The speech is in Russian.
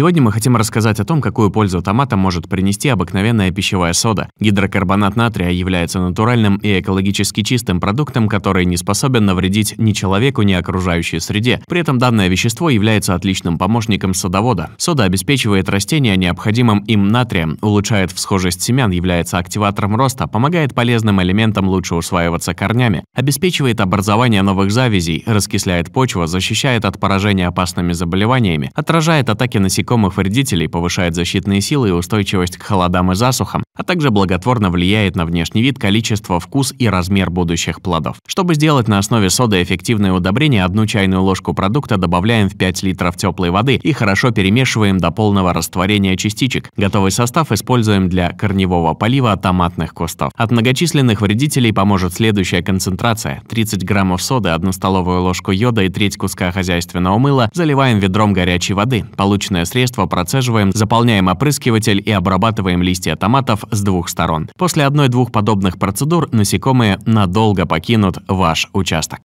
Сегодня мы хотим рассказать о том, какую пользу томатам может принести обыкновенная пищевая сода. Гидрокарбонат натрия является натуральным и экологически чистым продуктом, который не способен навредить ни человеку, ни окружающей среде. При этом данное вещество является отличным помощником садовода. Сода обеспечивает растения необходимым им натрием, улучшает всхожесть семян, является активатором роста, помогает полезным элементам лучше усваиваться корнями, обеспечивает образование новых завязей, раскисляет почву, защищает от поражения опасными заболеваниями, отражает атаки насекомых насекомых вредителей повышает защитные силы и устойчивость к холодам и засухам, а также благотворно влияет на внешний вид, количество, вкус и размер будущих плодов. Чтобы сделать на основе соды эффективное удобрение, одну чайную ложку продукта добавляем в 5 литров теплой воды и хорошо перемешиваем до полного растворения частичек. Готовый состав используем для корневого полива томатных кустов. От многочисленных вредителей поможет следующая концентрация. 30 граммов соды, 1 столовую ложку йода и треть куска хозяйственного мыла заливаем ведром горячей воды. Полученное средство процеживаем, заполняем опрыскиватель и обрабатываем листья томатов с двух сторон. После одной-двух подобных процедур насекомые надолго покинут ваш участок.